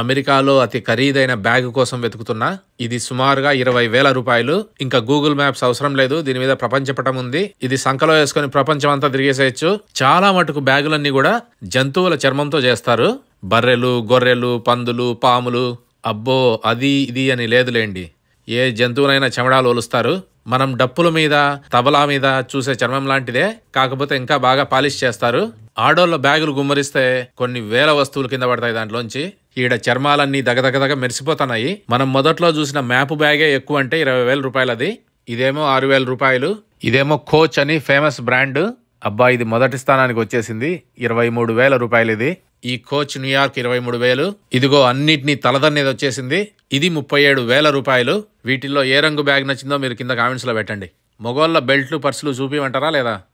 అమెరికాలో అతి ఖరీదైన బ్యాగ్ కోసం వెతుకుతున్నా ఇది సుమారుగా ఇరవై వేల రూపాయలు ఇంకా గూగుల్ మ్యాప్స్ అవసరం లేదు దీని మీద ప్రపంచ పటం ఉంది ఇది సంఖలో వేసుకొని ప్రపంచం అంతా తిరిగేసేయచ్చు చాలా మటుకు బ్యాగులన్నీ కూడా జంతువుల చర్మంతో చేస్తారు బర్రెలు గొర్రెలు పందులు పాములు అబ్బో అది ఇది అని లేదులేండి ఏ జంతువులైనా చెమడాలు ఒలుస్తారు మనం డప్పుల మీద తబలా మీద చూసే చర్మం లాంటిదే కాకపోతే ఇంకా బాగా పాలిష్ చేస్తారు ఆడోళ్ళ బ్యాగులు గుమ్మరిస్తే కొన్ని వేల వస్తువులు కింద పడతాయి దాంట్లోంచి ఈడ చర్మాలన్నీ దగదగదగ మెరిసిపోతున్నాయి మనం మొదట్లో చూసిన మ్యాప్ బ్యాగే ఎక్కువ అంటే ఇరవై వేల రూపాయలది ఇదేమో ఆరు వేల రూపాయలు ఇదేమో కోచ్ అని ఫేమస్ బ్రాండ్ అబ్బా ఇది మొదటి స్థానానికి వచ్చేసింది ఇరవై మూడు వేల రూపాయలు ఇది ఈ కోచ్ న్యూయార్క్ ఇరవై మూడు వేలు ఇదిగో అన్నిటినీ తలదన్నేది వచ్చేసింది ఇది ముప్పై ఏడు వేల రూపాయలు వీటిల్లో ఏ రంగు బ్యాగ్ నచ్చిందో మీరు కింద కామెంట్స్లో పెట్టండి మొగోళ్ళ బెల్ట్లు పర్సులు చూపిమంటారా లేదా